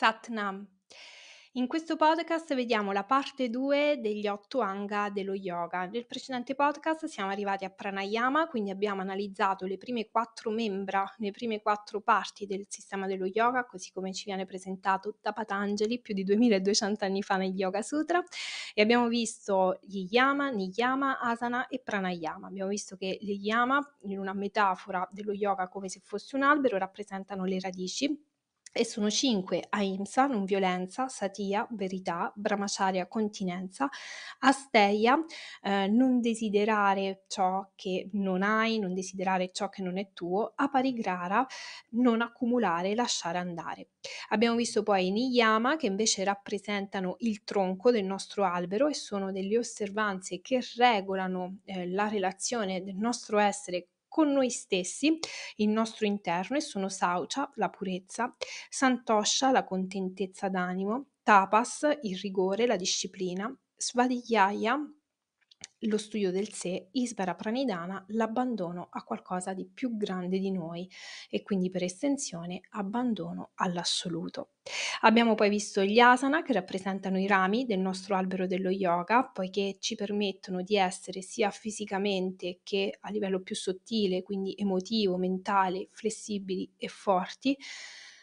Satnam. In questo podcast vediamo la parte 2 degli 8 anga dello yoga. Nel precedente podcast siamo arrivati a pranayama, quindi abbiamo analizzato le prime 4 membra, le prime 4 parti del sistema dello yoga, così come ci viene presentato da Patanjali più di 2200 anni fa negli Yoga Sutra e abbiamo visto gli yama, niyama, asana e pranayama. Abbiamo visto che gli yama, in una metafora dello yoga come se fosse un albero, rappresentano le radici e sono cinque: Ahimsa, non violenza, Satia, verità, Brahmacharya, continenza, Asteia, eh, non desiderare ciò che non hai, non desiderare ciò che non è tuo, Aparigrara, non accumulare, lasciare andare. Abbiamo visto poi Niyama che invece rappresentano il tronco del nostro albero e sono delle osservanze che regolano eh, la relazione del nostro essere con noi stessi, il nostro interno, e sono Saucia, la purezza, Santoscia, la contentezza d'animo, Tapas, il rigore, la disciplina, Svadhyaya, lo studio del sé, Isvara Pranidhana, l'abbandono a qualcosa di più grande di noi e quindi per estensione abbandono all'assoluto. Abbiamo poi visto gli asana che rappresentano i rami del nostro albero dello yoga, poiché ci permettono di essere sia fisicamente che a livello più sottile, quindi emotivo, mentale, flessibili e forti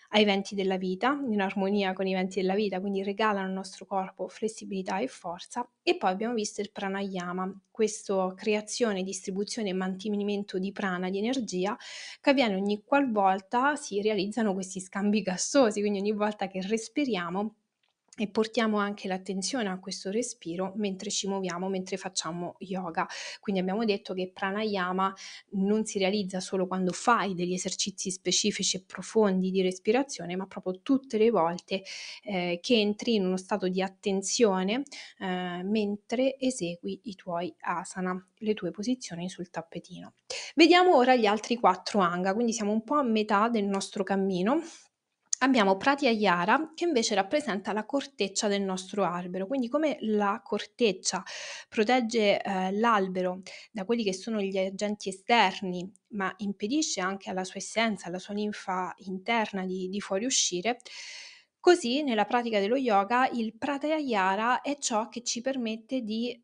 ai venti della vita, in armonia con i venti della vita, quindi regalano al nostro corpo flessibilità e forza. E poi abbiamo visto il pranayama, questa creazione, distribuzione e mantenimento di prana, di energia, che avviene ogni qualvolta si realizzano questi scambi gassosi, quindi ogni volta che respiriamo e portiamo anche l'attenzione a questo respiro mentre ci muoviamo, mentre facciamo yoga. Quindi abbiamo detto che pranayama non si realizza solo quando fai degli esercizi specifici e profondi di respirazione, ma proprio tutte le volte eh, che entri in uno stato di attenzione eh, mentre esegui i tuoi asana, le tue posizioni sul tappetino. Vediamo ora gli altri quattro anga, quindi siamo un po' a metà del nostro cammino abbiamo Prati Ayara che invece rappresenta la corteccia del nostro albero, quindi come la corteccia protegge eh, l'albero da quelli che sono gli agenti esterni, ma impedisce anche alla sua essenza, alla sua linfa interna di, di fuoriuscire, così nella pratica dello yoga il pratyayara è ciò che ci permette di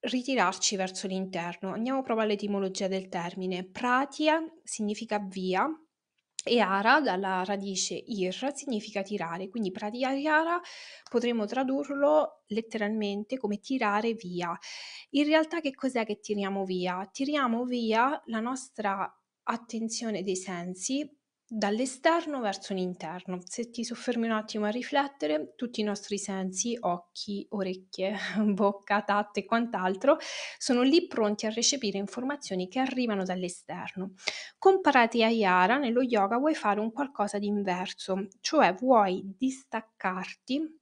ritirarci verso l'interno. Andiamo proprio all'etimologia del termine. Pratia significa via, e ara, dalla radice ir, significa tirare, quindi praticare potremmo tradurlo letteralmente come tirare via. In realtà che cos'è che tiriamo via? Tiriamo via la nostra attenzione dei sensi Dall'esterno verso l'interno. Se ti soffermi un attimo a riflettere, tutti i nostri sensi, occhi, orecchie, bocca, tatto e quant'altro, sono lì pronti a recepire informazioni che arrivano dall'esterno. Comparati a Yara, nello yoga vuoi fare un qualcosa di inverso, cioè vuoi distaccarti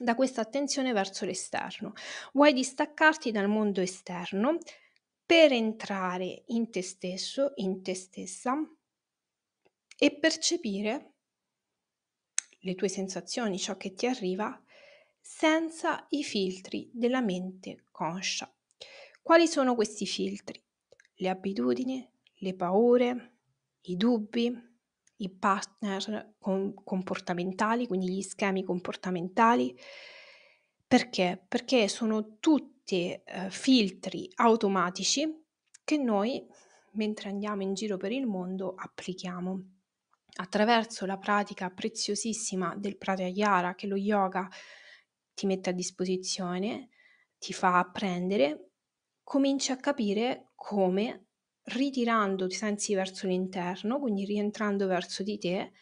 da questa attenzione verso l'esterno. Vuoi distaccarti dal mondo esterno per entrare in te stesso, in te stessa e percepire le tue sensazioni, ciò che ti arriva, senza i filtri della mente conscia. Quali sono questi filtri? Le abitudini, le paure, i dubbi, i partner comportamentali, quindi gli schemi comportamentali. Perché? Perché sono tutti eh, filtri automatici che noi, mentre andiamo in giro per il mondo, applichiamo attraverso la pratica preziosissima del pratayara che lo yoga ti mette a disposizione, ti fa apprendere, cominci a capire come ritirando i sensi verso l'interno, quindi rientrando verso di te,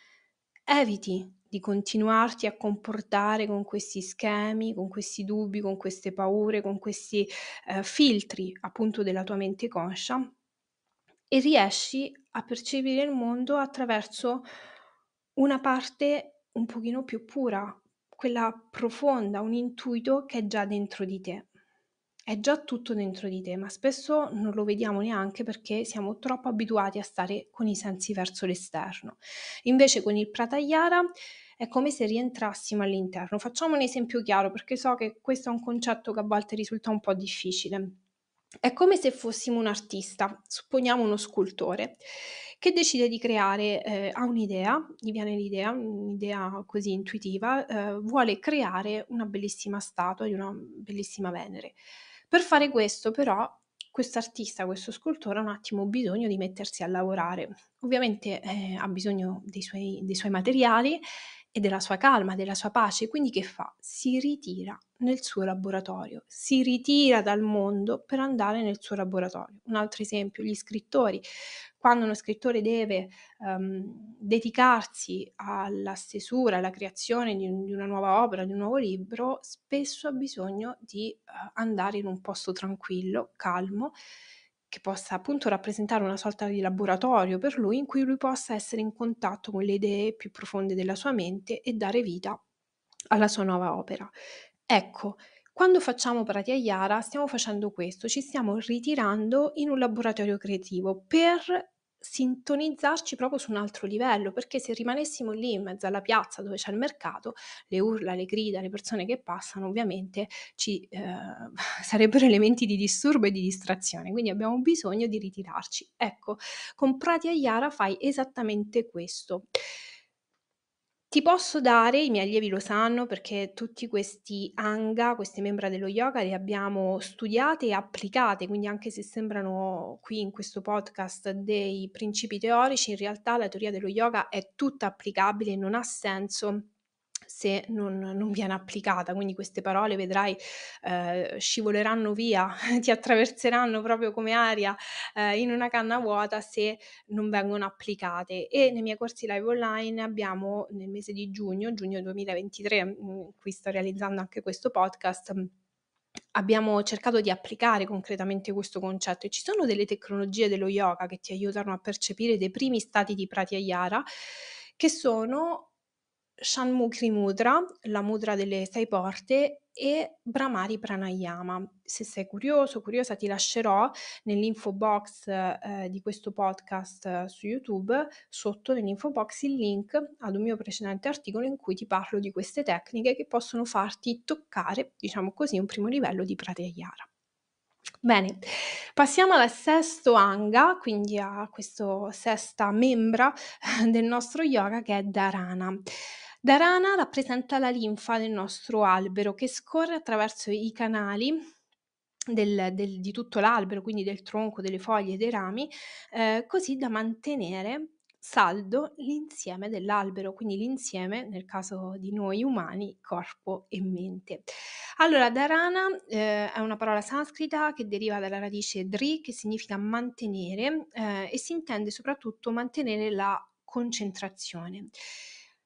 eviti di continuarti a comportare con questi schemi, con questi dubbi, con queste paure, con questi eh, filtri appunto della tua mente conscia e riesci a percepire il mondo attraverso una parte un pochino più pura, quella profonda, un intuito che è già dentro di te. È già tutto dentro di te, ma spesso non lo vediamo neanche perché siamo troppo abituati a stare con i sensi verso l'esterno. Invece con il pratayara è come se rientrassimo all'interno. Facciamo un esempio chiaro perché so che questo è un concetto che a volte risulta un po' difficile. È come se fossimo un artista, supponiamo uno scultore, che decide di creare, ehm, ha un'idea, gli viene l'idea, un'idea così intuitiva, ehm, vuole creare una bellissima statua di una bellissima Venere. Per fare questo però quest'artista, questo scultore ha un attimo bisogno di mettersi a lavorare. Ovviamente, ehm, ha bisogno dei suoi dei suoi materiali e della sua calma, della sua pace. Quindi che fa? Si ritira nel suo laboratorio, si ritira dal mondo per andare nel suo laboratorio. Un altro esempio, gli scrittori. Quando uno scrittore deve um, dedicarsi alla stesura, alla creazione di, un, di, una nuova opera, di un nuovo libro, spesso ha bisogno di uh, andare in un posto tranquillo, calmo, che possa appunto rappresentare una sorta di laboratorio per lui in cui lui possa essere in contatto con le idee più profonde della sua mente e dare vita alla sua nuova opera. Ecco, quando facciamo Pratyahara stiamo facendo questo, ci stiamo ritirando in un laboratorio creativo per sintonizzarci proprio su un altro livello, perché se rimanessimo lì in mezzo alla piazza dove c'è il mercato, le urla, le grida, le persone che passano, ovviamente ci eh, sarebbero elementi di disturbo e di distrazione, quindi abbiamo bisogno di ritirarci. Ecco, con Prati Iara fai esattamente questo. Ti posso dare, i miei allievi lo sanno perché tutti questi Anga, queste membra dello yoga, le abbiamo studiate e applicate, quindi anche se sembrano qui in questo podcast dei principi teorici, in realtà la teoria dello yoga è tutta applicabile, non ha senso se non, non viene applicata. Quindi queste parole, vedrai, eh, scivoleranno via, ti attraverseranno proprio come aria eh, in una canna vuota se non vengono applicate. E nei miei corsi live online abbiamo nel mese di giugno, giugno 2023, mh, mm, qui sto realizzando anche questo podcast mm, abbiamo cercato di applicare concretamente questo concetto e ci sono delle tecnologie dello yoga che ti aiutano a percepire dei primi stati di pratyayara che sono Shanmukri Mudra, la mudra delle sei porte, e Brahmari Pranayama. Se sei curioso, curiosa, ti lascerò nell'info box eh, di questo podcast eh, su YouTube, sotto nell'info box il link ad un mio precedente articolo in cui ti parlo di queste tecniche che possono farti toccare, diciamo così, un primo livello di Pratyayara. Bene, passiamo al sesto anga, quindi a questa sesta membra del nostro yoga che è Dharana. Dharana rappresenta la linfa del nostro albero che scorre attraverso i canali del, del, di tutto l'albero, quindi del tronco, delle foglie, dei rami, eh, così da mantenere saldo l'insieme dell'albero, quindi l'insieme, nel caso di noi umani, corpo e mente. Allora, dharana eh, è una parola sanscrita che deriva dalla radice dri, che significa mantenere eh, e si intende soprattutto mantenere la concentrazione.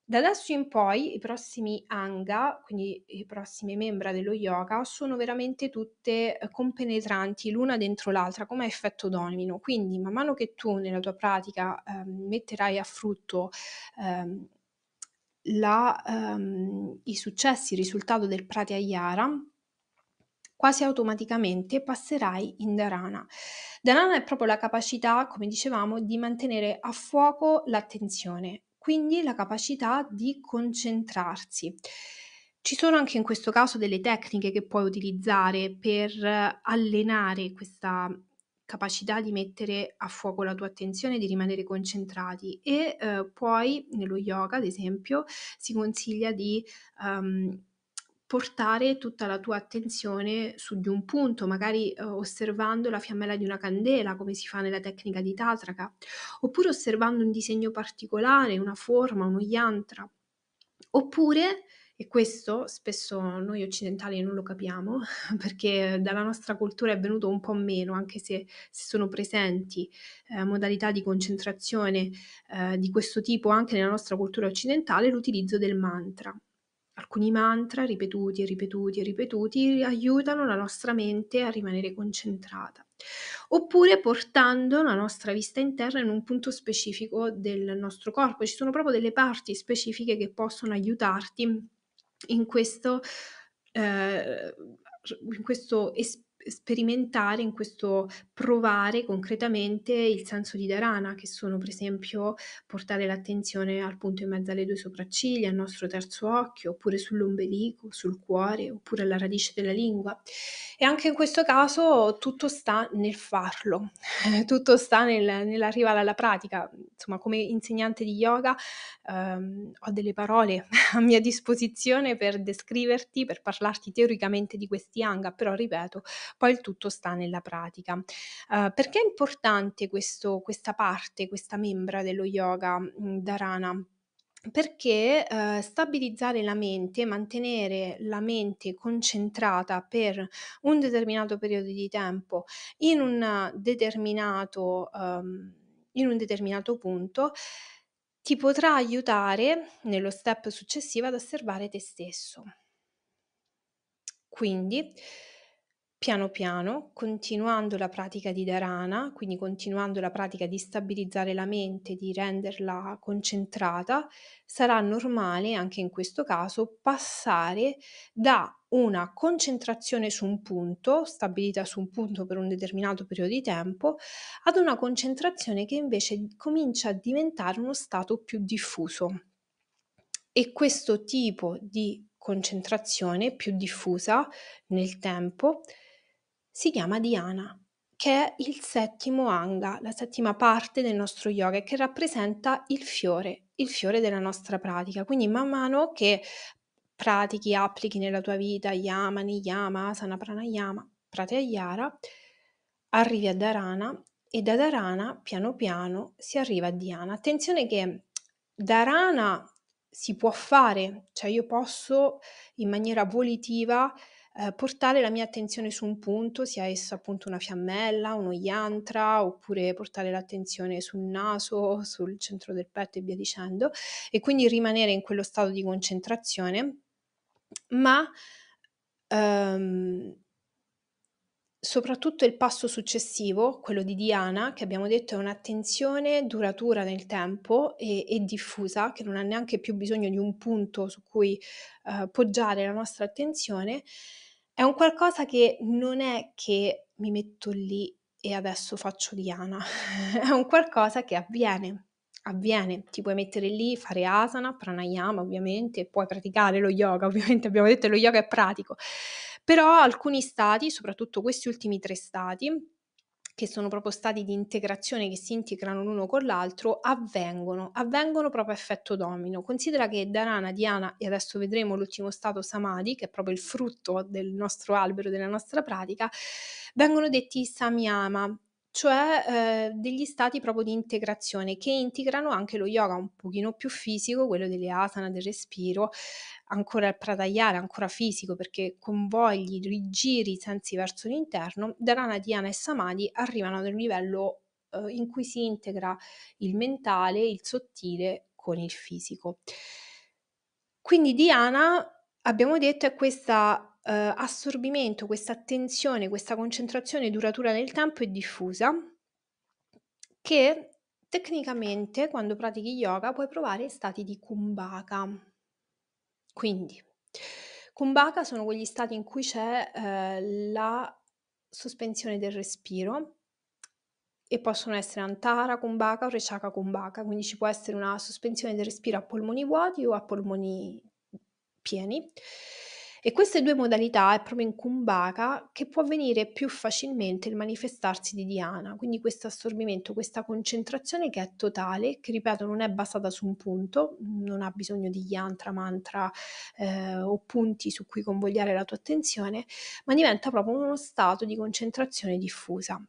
Da adesso in poi i prossimi Anga, quindi i prossimi membra dello yoga, sono veramente tutte eh, compenetranti l'una dentro l'altra come effetto domino. Quindi man mano che tu nella tua pratica eh, metterai a frutto eh, la, ehm, i successi, il risultato del pratyayara, quasi automaticamente passerai in dharana. Dharana è proprio la capacità, come dicevamo, di mantenere a fuoco l'attenzione quindi la capacità di concentrarsi. Ci sono anche in questo caso delle tecniche che puoi utilizzare per eh, allenare questa capacità di mettere a fuoco la tua attenzione, di rimanere concentrati e eh, poi nello yoga, ad esempio, si consiglia di um, portare tutta la tua attenzione su di un punto, magari eh, osservando la fiammella di una candela, come si fa nella tecnica di Tatraca, oppure osservando un disegno particolare, una forma, uno yantra, oppure e questo spesso noi occidentali non lo capiamo perché dalla nostra cultura è venuto un po' meno, anche se, se sono presenti eh, modalità di concentrazione eh, di questo tipo anche nella nostra cultura occidentale, l'utilizzo del mantra alcuni mantra ripetuti e ripetuti e ripetuti aiutano la nostra mente a rimanere concentrata, oppure portando la nostra vista interna in un punto specifico del nostro corpo. Ci sono proprio delle parti specifiche che possono aiutarti in questo, eh, in questo es- sperimentare, in questo provare concretamente il senso di dharana, che sono per esempio portare l'attenzione al punto in mezzo alle due sopracciglia, al nostro terzo occhio, oppure sull'ombelico, sul cuore, oppure alla radice della lingua. E anche in questo caso tutto sta nel farlo, tutto sta nel, nell'arrivare alla pratica. Insomma, come insegnante di yoga ehm, ho delle parole a mia disposizione per descriverti, per parlarti teoricamente di questi anga, però ripeto, poi il tutto sta nella pratica. Uh, perché è importante questo, questa parte, questa membra dello yoga mh, mm, dharana? perché eh, stabilizzare la mente, mantenere la mente concentrata per un determinato periodo di tempo in un determinato, um, in un determinato punto ti potrà aiutare nello step successivo ad osservare te stesso. Quindi Piano piano, continuando la pratica di dharana, quindi continuando la pratica di stabilizzare la mente, di renderla concentrata, sarà normale anche in questo caso passare da una concentrazione su un punto, stabilita su un punto per un determinato periodo di tempo, ad una concentrazione che invece comincia a diventare uno stato più diffuso. E questo tipo di concentrazione più diffusa nel tempo si chiama Diana, che è il settimo anga, la settima parte del nostro yoga, che rappresenta il fiore, il fiore della nostra pratica. Quindi man mano che pratichi, applichi nella tua vita yama, niyama, asana, pranayama, pratyahara, arrivi a dharana e da dharana piano piano si arriva a Diana. Attenzione che dharana si può fare, cioè io posso in maniera volitiva eh, portare la mia attenzione su un punto, sia esso appunto una fiammella, uno yantra, oppure portare l'attenzione sul naso, sul centro del petto e via dicendo, e quindi rimanere in quello stato di concentrazione, ma ehm, soprattutto il passo successivo, quello di Diana, che abbiamo detto è un'attenzione duratura nel tempo e, e diffusa, che non ha neanche più bisogno di un punto su cui eh, poggiare la nostra attenzione, è un qualcosa che non è che mi metto lì e adesso faccio Diana, è un qualcosa che avviene, avviene. Ti puoi mettere lì, fare asana, pranayama ovviamente, puoi praticare lo yoga, ovviamente abbiamo detto che lo yoga è pratico, però alcuni stati, soprattutto questi ultimi tre stati, che sono proprio stati di integrazione che si integrano l'uno con l'altro, avvengono, avvengono proprio a effetto domino. Considera che Dharana, Diana e adesso vedremo l'ultimo stato Samadhi, che è proprio il frutto del nostro albero, della nostra pratica, vengono detti Samyama, cioè, ehm, degli stati proprio di integrazione che integrano anche lo yoga un pochino più fisico, quello delle asana, del respiro, ancora il pratayara, ancora fisico perché convogli, rigiri i sensi verso l'interno, dharana, dhyana e samadhi arrivano ad un livello eh, in cui si integra il mentale, il sottile con il fisico. Quindi Diana, abbiamo detto, è questa eh, assorbimento, questa attenzione, questa concentrazione duratura nel tempo è diffusa che tecnicamente quando pratichi yoga puoi provare stati di kumbhaka. Quindi, kumbhaka sono quegli stati in cui c'è eh, la sospensione del respiro e possono essere antara kumbhaka o rechaka kumbhaka, quindi ci può essere una sospensione del respiro a polmoni vuoti o a polmoni pieni e queste due modalità è proprio in Kumbhaka che può avvenire più facilmente il manifestarsi di Diana, quindi questo assorbimento, questa concentrazione che è totale, che ripeto non è basata su un punto, non ha bisogno di yantra, mantra eh, o punti su cui convogliare la tua attenzione, ma diventa proprio uno stato di concentrazione diffusa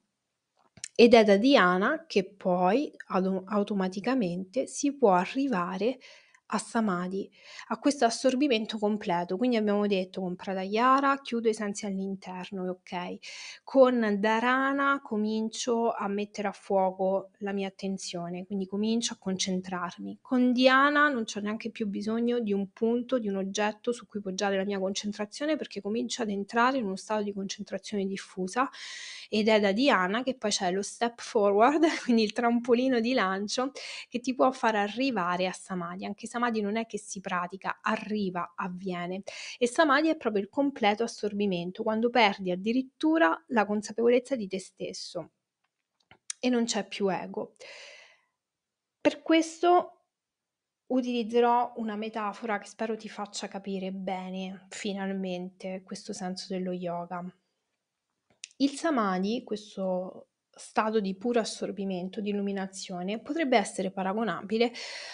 ed è da Diana che poi automaticamente si può arrivare a a samadhi, a questo assorbimento completo. Quindi abbiamo detto con pradayara chiudo i sensi all'interno, ok? Con dharana comincio a mettere a fuoco la mia attenzione, quindi comincio a concentrarmi. Con dhyana non ho neanche più bisogno di un punto, di un oggetto su cui poggiare la mia concentrazione perché comincio ad entrare in uno stato di concentrazione diffusa ed è da Diana che poi c'è lo step forward, quindi il trampolino di lancio che ti può far arrivare a samadhi, anche se samadhi non è che si pratica, arriva, avviene. E samadhi è proprio il completo assorbimento, quando perdi addirittura la consapevolezza di te stesso e non c'è più ego. Per questo utilizzerò una metafora che spero ti faccia capire bene finalmente questo senso dello yoga. Il samadhi, questo stato di puro assorbimento di illuminazione potrebbe essere paragonabile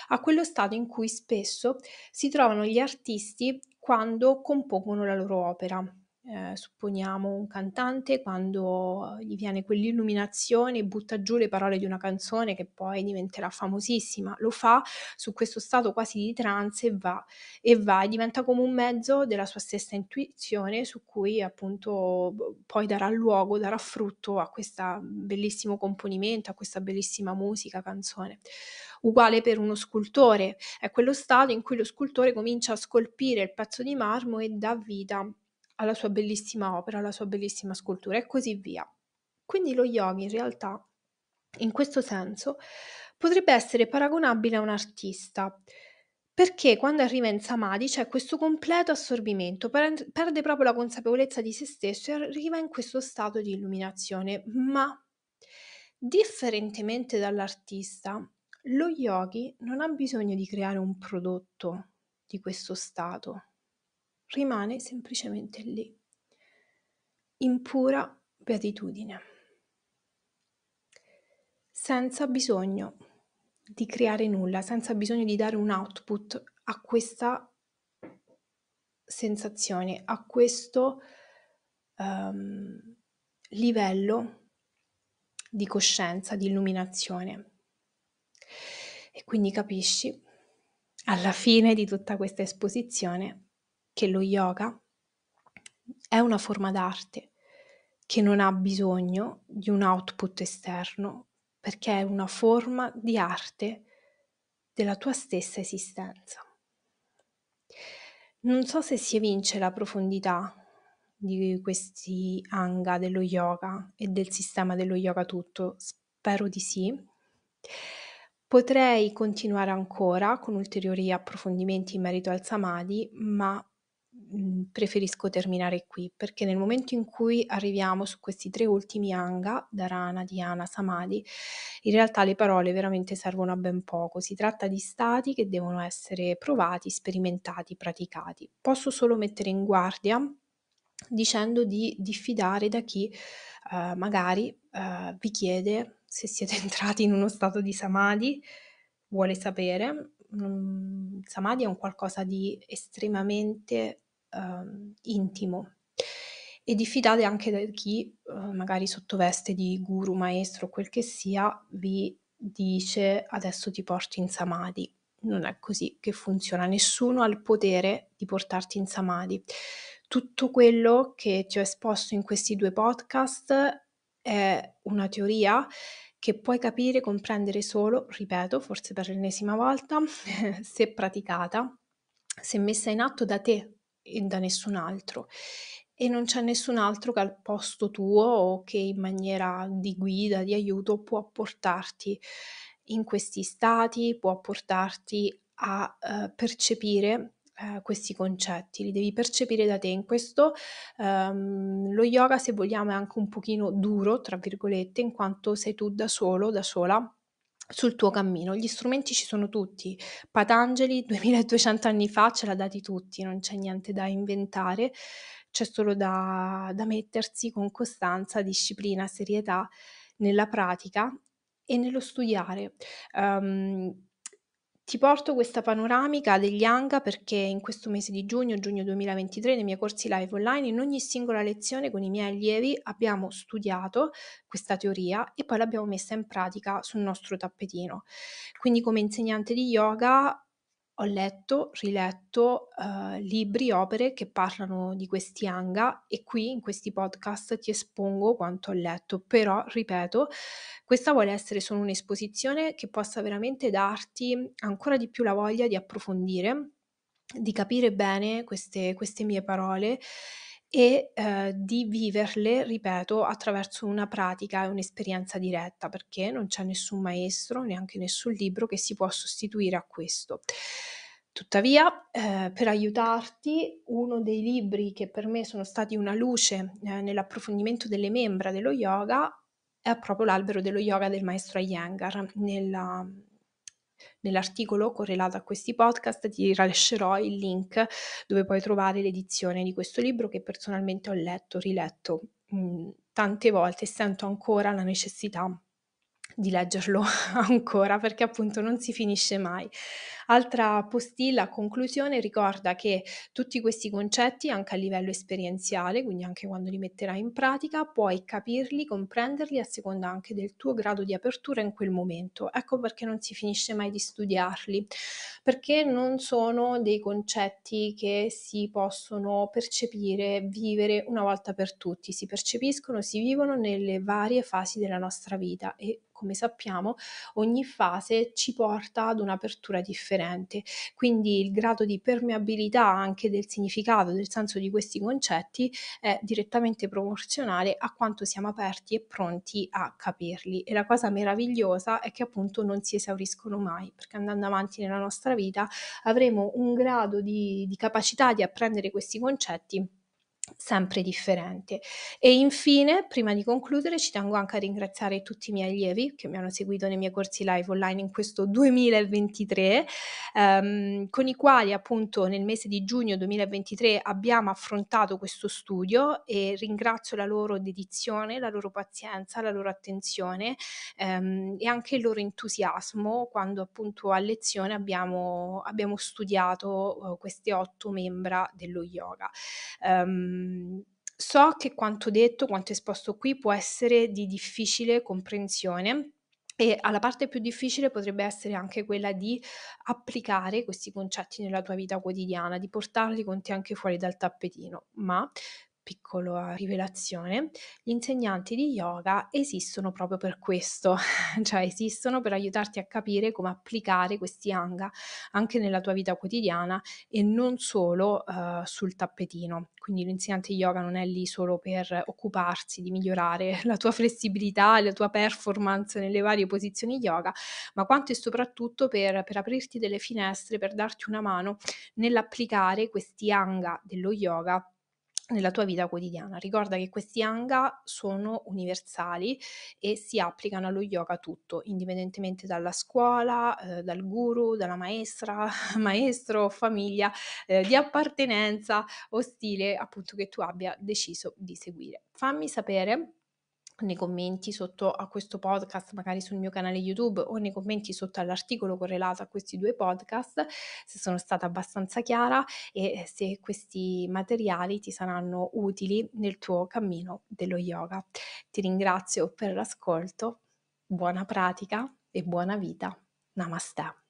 a quello stato in cui spesso si trovano gli artisti quando compongono la loro opera eh, supponiamo un cantante, quando gli viene quell'illuminazione, e butta giù le parole di una canzone che poi diventerà famosissima, lo fa su questo stato quasi di trance e va, e va, e diventa come un mezzo della sua stessa intuizione su cui appunto boh, poi darà luogo, darà frutto a questo bellissimo componimento, a questa bellissima musica, canzone. Uguale per uno scultore, è quello stato in cui lo scultore comincia a scolpire il pezzo di marmo e dà vita alla sua bellissima opera, alla sua bellissima scultura e così via. Quindi lo yogi in realtà, in questo senso, potrebbe essere paragonabile a un artista, perché quando arriva in samadhi c'è questo completo assorbimento, perde proprio la consapevolezza di se stesso e arriva in questo stato di illuminazione. Ma, differentemente dall'artista, lo yogi non ha bisogno di creare un prodotto di questo stato, rimane semplicemente lì, in pura beatitudine, senza bisogno di creare nulla, senza bisogno di dare un output a questa sensazione, a questo um, livello di coscienza, di illuminazione. E quindi capisci, alla fine di tutta questa esposizione, che lo yoga è una forma d'arte che non ha bisogno di un output esterno, perché è una forma di arte della tua stessa esistenza. Non so se si evince la profondità di questi anga dello yoga e del sistema dello yoga tutto, spero di sì. Potrei continuare ancora con ulteriori approfondimenti in merito al samadhi, ma Mhmm, preferisco terminare qui perché nel momento in cui arriviamo su questi tre ultimi anga, Dharana, Dhyana, Samadhi, in realtà le parole veramente servono a ben poco. Si tratta di stati che devono essere provati, sperimentati, praticati. Posso solo mettere in guardia dicendo di diffidare da chi eh, magari eh, vi chiede se siete entrati in uno stato di Samadhi, vuole sapere. Mhmm, Samadhi è un qualcosa di estremamente eh, intimo e diffidate anche da chi, eh, magari sotto veste di guru, maestro, o quel che sia, vi dice adesso ti porto in samadhi. Non è così che funziona, nessuno ha il potere di portarti in samadhi. Tutto quello che ti ho esposto in questi due podcast è una teoria che puoi capire e comprendere solo, ripeto, forse per l'ennesima volta, se praticata, se messa in atto da te e da nessun altro e non c'è nessun altro che al posto tuo o che in maniera di guida, di aiuto può portarti in questi stati, può portarti a eh, percepire eh, questi concetti, li devi percepire da te. In questo ehm, lo yoga, se vogliamo, è anche un pochino duro, tra virgolette, in quanto sei tu da solo, da sola sul tuo cammino. Gli strumenti ci sono tutti. Patangeli 2200 anni fa ce l'ha dati tutti, non c'è niente da inventare, c'è solo da, da mettersi con costanza, disciplina, serietà nella pratica e nello studiare. Um, ti porto questa panoramica degli Hanga perché in questo mese di giugno, giugno 2023, nei miei corsi live online, in ogni singola lezione con i miei allievi abbiamo studiato questa teoria e poi l'abbiamo messa in pratica sul nostro tappetino. Quindi come insegnante di yoga ho letto, riletto, ehm, libri, opere che parlano di questi Anga e qui in questi podcast ti espongo quanto ho letto, però ripeto, questa vuole essere solo un'esposizione che possa veramente darti ancora di più la voglia di approfondire, di capire bene queste queste mie parole e, ehm, di viverle, ripeto, attraverso una pratica e un'esperienza diretta, perché non c'è nessun maestro, neanche nessun libro che si può sostituire a questo. Tuttavia, eh, per aiutarti, uno dei libri che per me sono stati una luce eh, nell'approfondimento delle membra dello yoga è proprio l'albero dello yoga del maestro Iyengar nella, Nell'articolo correlato a questi podcast ti lascerò il link dove puoi trovare l'edizione di questo libro che personalmente ho letto, riletto mh, mm, tante volte e sento ancora la necessità di leggerlo ancora perché appunto non si finisce mai. Altra postilla a conclusione ricorda che tutti questi concetti anche a livello esperienziale, quindi anche quando li metterai in pratica, puoi capirli, comprenderli a seconda anche del tuo grado di apertura in quel momento. Ecco perché non si finisce mai di studiarli, perché non sono dei concetti che si possono percepire, vivere una volta per tutti, si percepiscono, si vivono nelle varie fasi della nostra vita e come sappiamo, ogni fase ci porta ad un'apertura differente. Quindi il grado di permeabilità anche del significato, del senso di questi concetti è direttamente proporzionale a quanto siamo aperti e pronti a capirli. E la cosa meravigliosa è che appunto non si esauriscono mai, perché andando avanti nella nostra vita avremo un grado di, di capacità di apprendere questi concetti sempre differente. E infine, prima di concludere, ci tengo anche a ringraziare tutti i miei allievi che mi hanno seguito nei miei corsi live online in questo 2023, ehm, con i quali appunto nel mese di giugno 2023 abbiamo affrontato questo studio e ringrazio la loro dedizione, la loro pazienza, la loro attenzione ehm, e anche il loro entusiasmo quando appunto a lezione abbiamo, abbiamo studiato eh, queste otto membra dello yoga. Um, Ehm, so che quanto detto, quanto esposto qui può essere di difficile comprensione e alla parte più difficile potrebbe essere anche quella di applicare questi concetti nella tua vita quotidiana, di portarli con te anche fuori dal tappetino, ma piccola uhm, rivelazione, gli insegnanti di yoga esistono proprio per questo, cioè esistono per aiutarti a capire come applicare questi anga anche nella tua vita quotidiana e non solo uh, sul tappetino. Quindi l'insegnante di yoga non è lì solo per occuparsi di migliorare la tua flessibilità la tua performance nelle varie posizioni yoga, ma quanto e soprattutto per, per aprirti delle finestre, per darti una mano nell'applicare questi anga dello yoga nella tua vita quotidiana. Ricorda che questi anga sono universali e si applicano allo yoga tutto, indipendentemente dalla scuola, eh, dal guru, dalla maestra, maestro, famiglia eh, di appartenenza o stile appunto che tu abbia deciso di seguire. Fammi sapere nei commenti sotto a questo podcast, magari sul mio canale YouTube o nei commenti sotto all'articolo correlato a questi due podcast, se sono stata abbastanza chiara e eh, se questi materiali ti saranno utili nel tuo cammino dello yoga. Ti ringrazio per l'ascolto, buona pratica e buona vita. Namaste.